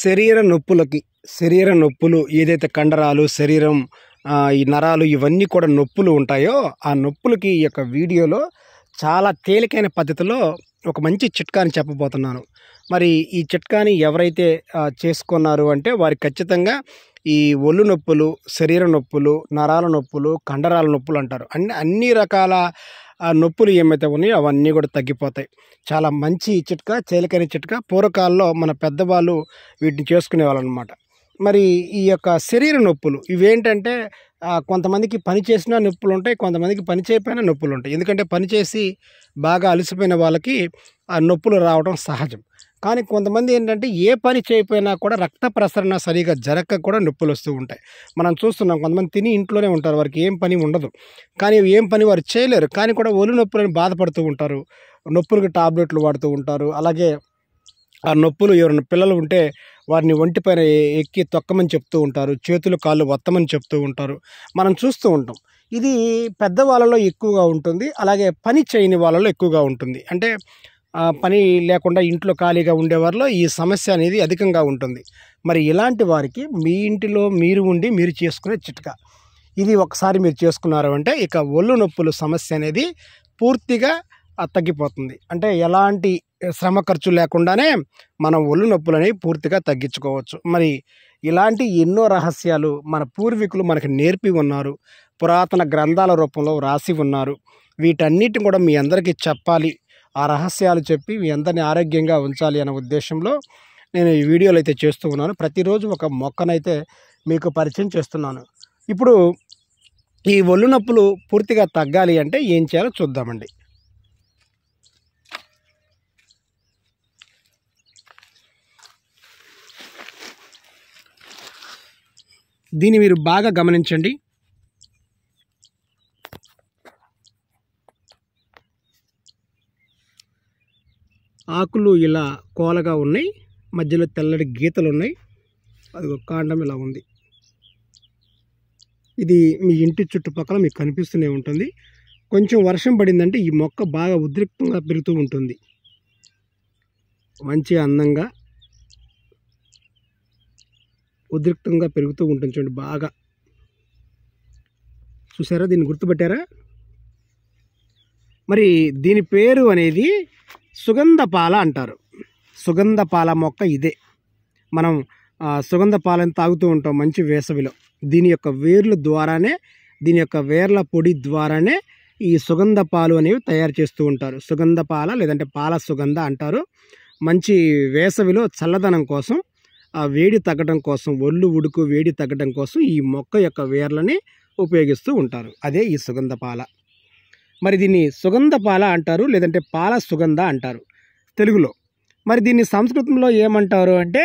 శరీర నొప్పులకి శరీర నొప్పులు ఏదైతే కండరాలు శరీరం ఈ నరాలు ఇవన్నీ కూడా నొప్పులు ఉంటాయో ఆ నొప్పులకి ఈ యొక్క వీడియోలో చాలా తేలికైన పద్ధతిలో ఒక మంచి చిట్కాని చెప్పబోతున్నాను మరి ఈ చిట్కాని ఎవరైతే చేసుకున్నారు అంటే వారి ఖచ్చితంగా ఈ ఒళ్ళు నొప్పులు శరీర నొప్పులు నరాల నొప్పులు కండరాల నొప్పులు అంటారు అన్ని అన్ని రకాల ఆ నొప్పులు ఏమైతే ఉన్నాయో అవన్నీ కూడా తగ్గిపోతాయి చాలా మంచి చిట్కా చేలికైన చిట్కా పూర్వకాలలో మన పెద్దవాళ్ళు వీటిని వాళ్ళు అనమాట మరి ఈ యొక్క శరీర నొప్పులు ఇవేంటంటే కొంతమందికి పని చేసినా నొప్పులు ఉంటాయి కొంతమందికి పని చేయకపోయినా నొప్పులు ఉంటాయి ఎందుకంటే పని చేసి బాగా అలసిపోయిన వాళ్ళకి ఆ నొప్పులు రావడం సహజం కానీ కొంతమంది ఏంటంటే ఏ పని చేయకపోయినా కూడా రక్త ప్రసరణ సరిగా జరగక కూడా నొప్పులు వస్తూ ఉంటాయి మనం చూస్తున్నాం కొంతమంది తిని ఇంట్లోనే ఉంటారు వారికి ఏం పని ఉండదు కానీ ఏం పని వారు చేయలేరు కానీ కూడా ఒలి నొప్పులను బాధపడుతూ ఉంటారు నొప్పులకు టాబ్లెట్లు వాడుతూ ఉంటారు అలాగే ఆ నొప్పులు ఎవరైనా పిల్లలు ఉంటే వారిని ఒంటిపైన ఎక్కి తొక్కమని చెప్తూ ఉంటారు చేతులు కాళ్ళు వత్తమని చెప్తూ ఉంటారు మనం చూస్తూ ఉంటాం ఇది పెద్ద వాళ్ళలో ఎక్కువగా ఉంటుంది అలాగే పని చేయని వాళ్ళలో ఎక్కువగా ఉంటుంది అంటే పని లేకుండా ఇంట్లో ఖాళీగా ఉండేవారిలో ఈ సమస్య అనేది అధికంగా ఉంటుంది మరి ఇలాంటి వారికి మీ ఇంటిలో మీరు ఉండి మీరు చేసుకునే చిట్కా ఇది ఒకసారి మీరు చేసుకున్నారు అంటే ఇక ఒళ్ళు నొప్పులు సమస్య అనేది పూర్తిగా తగ్గిపోతుంది అంటే ఎలాంటి శ్రమ ఖర్చు లేకుండానే మనం ఒళ్ళు నొప్పులు అనేవి పూర్తిగా తగ్గించుకోవచ్చు మరి ఇలాంటి ఎన్నో రహస్యాలు మన పూర్వీకులు మనకు నేర్పి ఉన్నారు పురాతన గ్రంథాల రూపంలో రాసి ఉన్నారు వీటన్నిటిని కూడా మీ అందరికీ చెప్పాలి ఆ రహస్యాలు చెప్పి మీ అందరినీ ఆరోగ్యంగా ఉంచాలి అనే ఉద్దేశంలో నేను ఈ వీడియోలు అయితే చేస్తూ ఉన్నాను ప్రతిరోజు ఒక మొక్కనైతే మీకు పరిచయం చేస్తున్నాను ఇప్పుడు ఈ ఒళ్ళు నొప్పులు పూర్తిగా తగ్గాలి అంటే ఏం చేయాలో చూద్దామండి దీన్ని మీరు బాగా గమనించండి ఆకులు ఇలా కోలగా ఉన్నాయి మధ్యలో తెల్లటి గీతలు ఉన్నాయి అది ఒక కాండం ఇలా ఉంది ఇది మీ ఇంటి చుట్టుపక్కల మీకు కనిపిస్తూనే ఉంటుంది కొంచెం వర్షం పడిందంటే ఈ మొక్క బాగా ఉద్రిక్తంగా పెరుగుతూ ఉంటుంది మంచి అందంగా ఉద్రిక్తంగా పెరుగుతూ ఉంటుంది చూడండి బాగా చూసారా దీన్ని గుర్తుపెట్టారా మరి దీని పేరు అనేది సుగంధపాల అంటారు సుగంధపాల మొక్క ఇదే మనం సుగంధ పాలను తాగుతూ ఉంటాం మంచి వేసవిలో దీని యొక్క వేర్ల ద్వారానే దీని యొక్క వేర్ల పొడి ద్వారానే ఈ సుగంధ పాలు అనేవి తయారు చేస్తూ ఉంటారు సుగంధ పాల లేదంటే పాల సుగంధ అంటారు మంచి వేసవిలో చల్లదనం కోసం ఆ వేడి తగ్గడం కోసం ఒళ్ళు ఉడుకు వేడి తగ్గడం కోసం ఈ మొక్క యొక్క వేర్లని ఉపయోగిస్తూ ఉంటారు అదే ఈ సుగంధ పాల మరి దీన్ని సుగంధ పాల అంటారు లేదంటే పాల సుగంధ అంటారు తెలుగులో మరి దీన్ని సంస్కృతంలో ఏమంటారు అంటే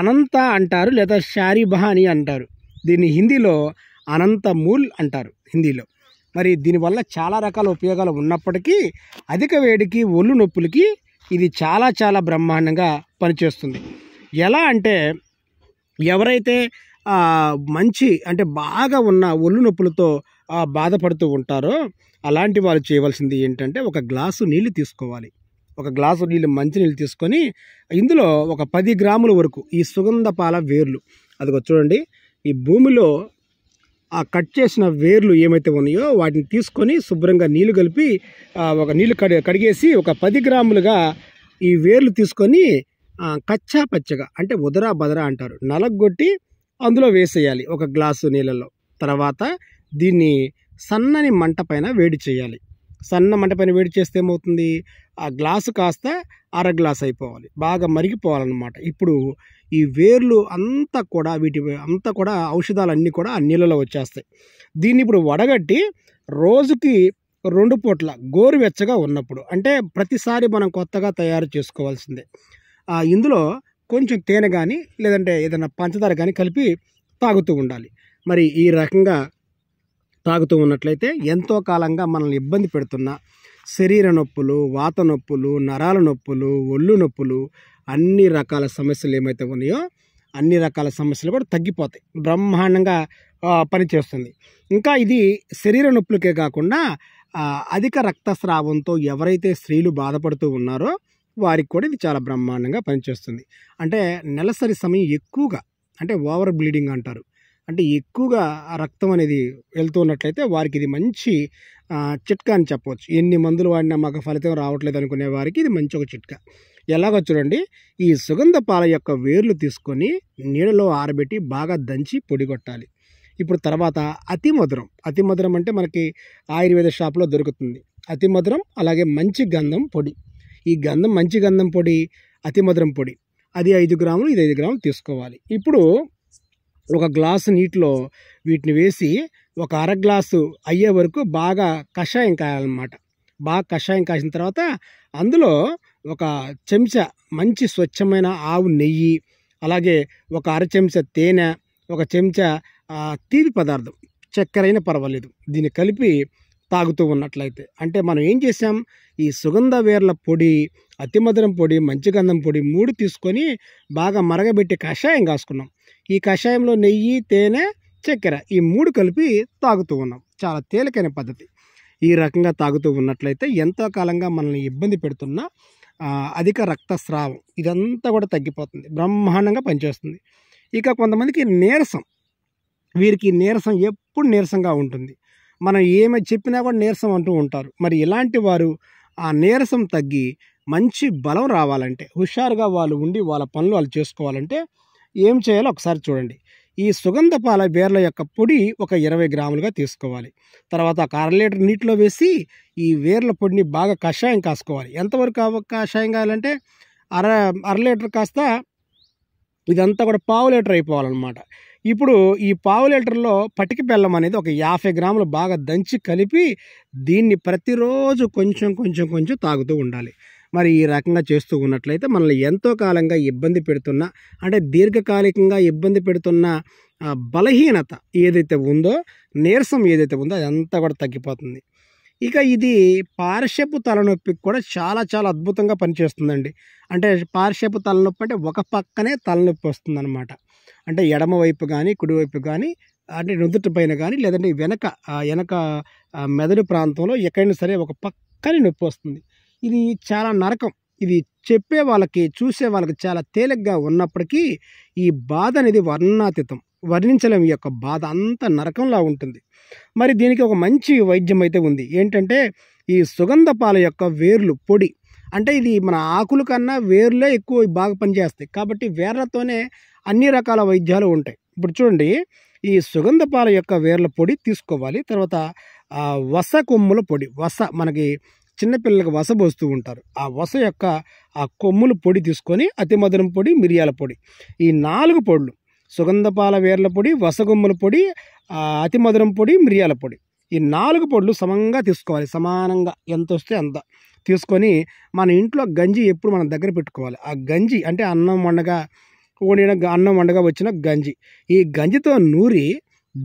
అనంత అంటారు లేదా షారీబహ అంటారు దీన్ని హిందీలో అనంత మూల్ అంటారు హిందీలో మరి దీనివల్ల చాలా రకాల ఉపయోగాలు ఉన్నప్పటికీ అధిక వేడికి ఒళ్ళు నొప్పులకి ఇది చాలా చాలా బ్రహ్మాండంగా పనిచేస్తుంది ఎలా అంటే ఎవరైతే మంచి అంటే బాగా ఉన్న ఒళ్ళు నొప్పులతో బాధపడుతూ ఉంటారో అలాంటి వాళ్ళు చేయవలసింది ఏంటంటే ఒక గ్లాసు నీళ్ళు తీసుకోవాలి ఒక గ్లాసు నీళ్ళు మంచినీళ్ళు తీసుకొని ఇందులో ఒక పది గ్రాముల వరకు ఈ సుగంధ పాల వేర్లు అదిగో చూడండి ఈ భూమిలో ఆ కట్ చేసిన వేర్లు ఏమైతే ఉన్నాయో వాటిని తీసుకొని శుభ్రంగా నీళ్లు కలిపి ఒక నీళ్లు కడిగేసి ఒక పది గ్రాములుగా ఈ వేర్లు తీసుకొని కచ్చా పచ్చగా అంటే ఉదరా బదరా అంటారు నలగొట్టి అందులో వేసేయాలి ఒక గ్లాసు నీళ్ళలో తర్వాత దీన్ని సన్నని మంట పైన వేడి చేయాలి సన్న మంట పైన వేడి చేస్తే ఏమవుతుంది ఆ గ్లాసు కాస్త అర గ్లాస్ అయిపోవాలి బాగా మరిగిపోవాలన్నమాట ఇప్పుడు ఈ వేర్లు అంతా కూడా వీటి అంతా కూడా ఔషధాలన్నీ కూడా ఆ నీళ్ళలో వచ్చేస్తాయి దీన్ని ఇప్పుడు వడగట్టి రోజుకి రెండు పూట్ల గోరువెచ్చగా ఉన్నప్పుడు అంటే ప్రతిసారి మనం కొత్తగా తయారు చేసుకోవాల్సిందే ఇందులో కొంచెం తేనె కానీ లేదంటే ఏదైనా పంచదార కానీ కలిపి తాగుతూ ఉండాలి మరి ఈ రకంగా తాగుతూ ఉన్నట్లయితే ఎంతో కాలంగా మనల్ని ఇబ్బంది పెడుతున్న శరీర నొప్పులు వాత నొప్పులు నరాల నొప్పులు ఒళ్ళు నొప్పులు అన్ని రకాల సమస్యలు ఏమైతే ఉన్నాయో అన్ని రకాల సమస్యలు కూడా తగ్గిపోతాయి బ్రహ్మాండంగా పనిచేస్తుంది ఇంకా ఇది శరీర నొప్పులకే కాకుండా అధిక రక్తస్రావంతో ఎవరైతే స్త్రీలు బాధపడుతూ ఉన్నారో వారికి కూడా ఇది చాలా బ్రహ్మాండంగా పనిచేస్తుంది అంటే నెలసరి సమయం ఎక్కువగా అంటే ఓవర్ బ్లీడింగ్ అంటారు అంటే ఎక్కువగా రక్తం అనేది వెళ్తున్నట్లయితే వారికి ఇది మంచి చిట్కా అని చెప్పవచ్చు ఎన్ని మందులు వాడినా మాకు ఫలితం రావట్లేదు అనుకునే వారికి ఇది మంచి ఒక చిట్కా ఎలాగో చూడండి ఈ సుగంధ పాల యొక్క వేర్లు తీసుకొని నీళ్ళలో ఆరబెట్టి బాగా దంచి కొట్టాలి ఇప్పుడు తర్వాత అతి మధురం అతి మధురం అంటే మనకి ఆయుర్వేద షాప్లో దొరుకుతుంది అతి మధురం అలాగే మంచి గంధం పొడి ఈ గంధం మంచి గంధం పొడి అతి మధురం పొడి అది ఐదు గ్రాములు ఇది ఐదు గ్రాములు తీసుకోవాలి ఇప్పుడు ఒక గ్లాసు నీటిలో వీటిని వేసి ఒక అర గ్లాసు అయ్యే వరకు బాగా కషాయం కాయాలన్నమాట బాగా కషాయం కాసిన తర్వాత అందులో ఒక చెంచా మంచి స్వచ్ఛమైన ఆవు నెయ్యి అలాగే ఒక అర చెంచా తేనె ఒక చెంచా తీపి పదార్థం చక్కెరైన పర్వాలేదు దీన్ని కలిపి తాగుతూ ఉన్నట్లయితే అంటే మనం ఏం చేసాం ఈ సుగంధ వేర్ల పొడి అతిమధురం పొడి మంచిగంధం పొడి మూడు తీసుకొని బాగా మరగబెట్టి కషాయం కాసుకున్నాం ఈ కషాయంలో నెయ్యి తేనె చక్కెర ఈ మూడు కలిపి తాగుతూ ఉన్నాం చాలా తేలికైన పద్ధతి ఈ రకంగా తాగుతూ ఉన్నట్లయితే ఎంతో కాలంగా మనల్ని ఇబ్బంది పెడుతున్న అధిక రక్తస్రావం ఇదంతా కూడా తగ్గిపోతుంది బ్రహ్మాండంగా పనిచేస్తుంది ఇక కొంతమందికి నీరసం వీరికి నీరసం ఎప్పుడు నీరసంగా ఉంటుంది మనం ఏమి చెప్పినా కూడా నీరసం అంటూ ఉంటారు మరి ఇలాంటి వారు ఆ నీరసం తగ్గి మంచి బలం రావాలంటే హుషారుగా వాళ్ళు ఉండి వాళ్ళ పనులు వాళ్ళు చేసుకోవాలంటే ఏం చేయాలో ఒకసారి చూడండి ఈ సుగంధ పాల బేర్ల యొక్క పొడి ఒక ఇరవై గ్రాములుగా తీసుకోవాలి తర్వాత ఒక అర లీటర్ నీటిలో వేసి ఈ వేర్ల పొడిని బాగా కషాయం కాసుకోవాలి ఎంతవరకు కషాయం కావాలంటే అర అర లీటర్ కాస్త ఇదంతా కూడా పావు లీటర్ అయిపోవాలన్నమాట ఇప్పుడు ఈ పావు లీటర్లో పటికి బెల్లం అనేది ఒక యాభై గ్రాములు బాగా దంచి కలిపి దీన్ని ప్రతిరోజు కొంచెం కొంచెం కొంచెం తాగుతూ ఉండాలి మరి ఈ రకంగా చేస్తూ ఉన్నట్లయితే మనల్ని ఎంతో కాలంగా ఇబ్బంది పెడుతున్న అంటే దీర్ఘకాలికంగా ఇబ్బంది పెడుతున్న బలహీనత ఏదైతే ఉందో నీరసం ఏదైతే ఉందో అదంతా కూడా తగ్గిపోతుంది ఇక ఇది పార్శపు తలనొప్పికి కూడా చాలా చాలా అద్భుతంగా పనిచేస్తుందండి అంటే పార్శ్వపు తలనొప్పి అంటే ఒక పక్కనే తలనొప్పి వస్తుందన్నమాట అంటే ఎడమవైపు కానీ కుడివైపు కానీ అంటే నుదుటి పైన కానీ లేదంటే వెనక వెనక మెదడు ప్రాంతంలో ఎక్కడైనా సరే ఒక పక్కనే నొప్పి వస్తుంది ఇది చాలా నరకం ఇది చెప్పే వాళ్ళకి చూసే వాళ్ళకి చాలా తేలిగ్గా ఉన్నప్పటికీ ఈ బాధ అనేది వర్ణాతీతం వర్ణించలేము ఈ యొక్క బాధ అంత నరకంలా ఉంటుంది మరి దీనికి ఒక మంచి వైద్యం అయితే ఉంది ఏంటంటే ఈ సుగంధ పాల యొక్క వేర్లు పొడి అంటే ఇది మన ఆకుల కన్నా వేర్లే ఎక్కువ బాగా పనిచేస్తాయి కాబట్టి వేర్లతోనే అన్ని రకాల వైద్యాలు ఉంటాయి ఇప్పుడు చూడండి ఈ సుగంధ పాల యొక్క వేర్ల పొడి తీసుకోవాలి తర్వాత వస కొమ్ముల పొడి వస మనకి చిన్నపిల్లలకు వస పోస్తూ ఉంటారు ఆ వస యొక్క ఆ కొమ్ములు పొడి తీసుకొని అతిమధురం పొడి మిరియాల పొడి ఈ నాలుగు పొడులు సుగంధపాల వేర్ల పొడి వసగొమ్ముల పొడి అతిమధురం పొడి మిరియాల పొడి ఈ నాలుగు పొడులు సమంగా తీసుకోవాలి సమానంగా ఎంత వస్తే అంత తీసుకొని మన ఇంట్లో గంజి ఎప్పుడు మనం దగ్గర పెట్టుకోవాలి ఆ గంజి అంటే అన్నం వండగా వండిన అన్నం వండగా వచ్చిన గంజి ఈ గంజితో నూరి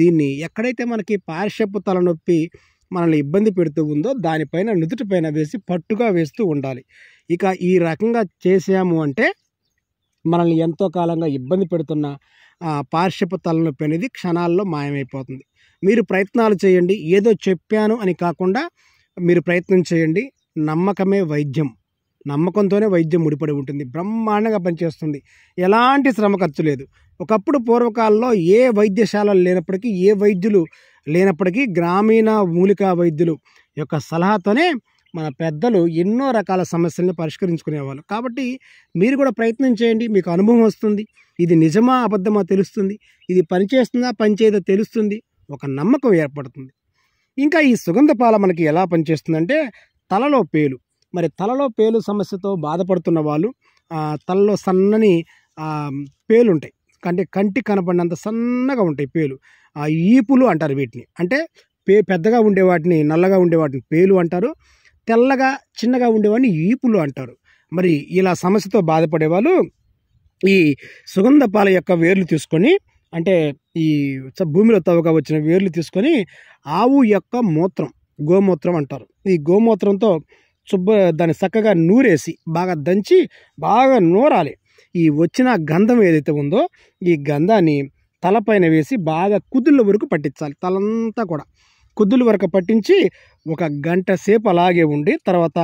దీన్ని ఎక్కడైతే మనకి పార్షపు తలనొప్పి మనల్ని ఇబ్బంది పెడుతూ ఉందో దానిపైన నుదుటిపైన వేసి పట్టుగా వేస్తూ ఉండాలి ఇక ఈ రకంగా చేసాము అంటే మనల్ని ఎంతో కాలంగా ఇబ్బంది పెడుతున్న పార్శ్వ తలనొప్పి అనేది క్షణాల్లో మాయమైపోతుంది మీరు ప్రయత్నాలు చేయండి ఏదో చెప్పాను అని కాకుండా మీరు ప్రయత్నం చేయండి నమ్మకమే వైద్యం నమ్మకంతోనే వైద్యం ముడిపడి ఉంటుంది బ్రహ్మాండంగా పనిచేస్తుంది ఎలాంటి శ్రమ ఖర్చు లేదు ఒకప్పుడు పూర్వకాలంలో ఏ వైద్యశాలలు లేనప్పటికీ ఏ వైద్యులు లేనప్పటికీ గ్రామీణ మూలికా వైద్యులు యొక్క సలహాతోనే మన పెద్దలు ఎన్నో రకాల సమస్యలను పరిష్కరించుకునేవాళ్ళు కాబట్టి మీరు కూడా ప్రయత్నం చేయండి మీకు అనుభవం వస్తుంది ఇది నిజమా అబద్ధమా తెలుస్తుంది ఇది పనిచేస్తుందా పనిచేయదో తెలుస్తుంది ఒక నమ్మకం ఏర్పడుతుంది ఇంకా ఈ సుగంధ పాల మనకి ఎలా పనిచేస్తుందంటే తలలో పేలు మరి తలలో పేలు సమస్యతో బాధపడుతున్న వాళ్ళు తలలో సన్నని పేలు ఉంటాయి అంటే కంటి కనపడినంత సన్నగా ఉంటాయి పేలు ఈపులు అంటారు వీటిని అంటే పే పెద్దగా ఉండే వాటిని నల్లగా ఉండే వాటిని పేలు అంటారు తెల్లగా చిన్నగా ఉండేవాడిని ఈపులు అంటారు మరి ఇలా సమస్యతో బాధపడేవాళ్ళు ఈ సుగంధ పాల యొక్క వేర్లు తీసుకొని అంటే ఈ భూమిలో తవ్వగా వచ్చిన వేర్లు తీసుకొని ఆవు యొక్క మూత్రం గోమూత్రం అంటారు ఈ గోమూత్రంతో శుభ్ర దాన్ని చక్కగా నూరేసి బాగా దంచి బాగా నూరాలి ఈ వచ్చిన గంధం ఏదైతే ఉందో ఈ గంధాన్ని తలపైన వేసి బాగా కుదుళ్ళ వరకు పట్టించాలి తలంతా కూడా కుదుళ్ళ వరకు పట్టించి ఒక గంట సేపు అలాగే ఉండి తర్వాత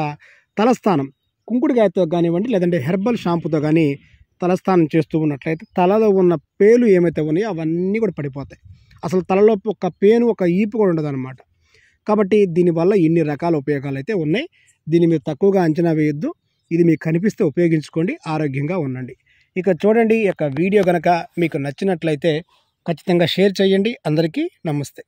తలస్థానం కుంకుడుగాయతో కానివ్వండి లేదంటే హెర్బల్ షాంపూతో కానీ తలస్థానం చేస్తూ ఉన్నట్లయితే తలలో ఉన్న పేలు ఏమైతే ఉన్నాయో అవన్నీ కూడా పడిపోతాయి అసలు తలలో ఒక పేను ఒక ఈపు కూడా ఉండదు కాబట్టి దీనివల్ల ఇన్ని రకాల ఉపయోగాలు అయితే ఉన్నాయి దీన్ని మీరు తక్కువగా అంచనా వేయొద్దు ఇది మీకు కనిపిస్తే ఉపయోగించుకోండి ఆరోగ్యంగా ఉండండి ఇక చూడండి ఈ యొక్క వీడియో కనుక మీకు నచ్చినట్లయితే ఖచ్చితంగా షేర్ చేయండి అందరికీ నమస్తే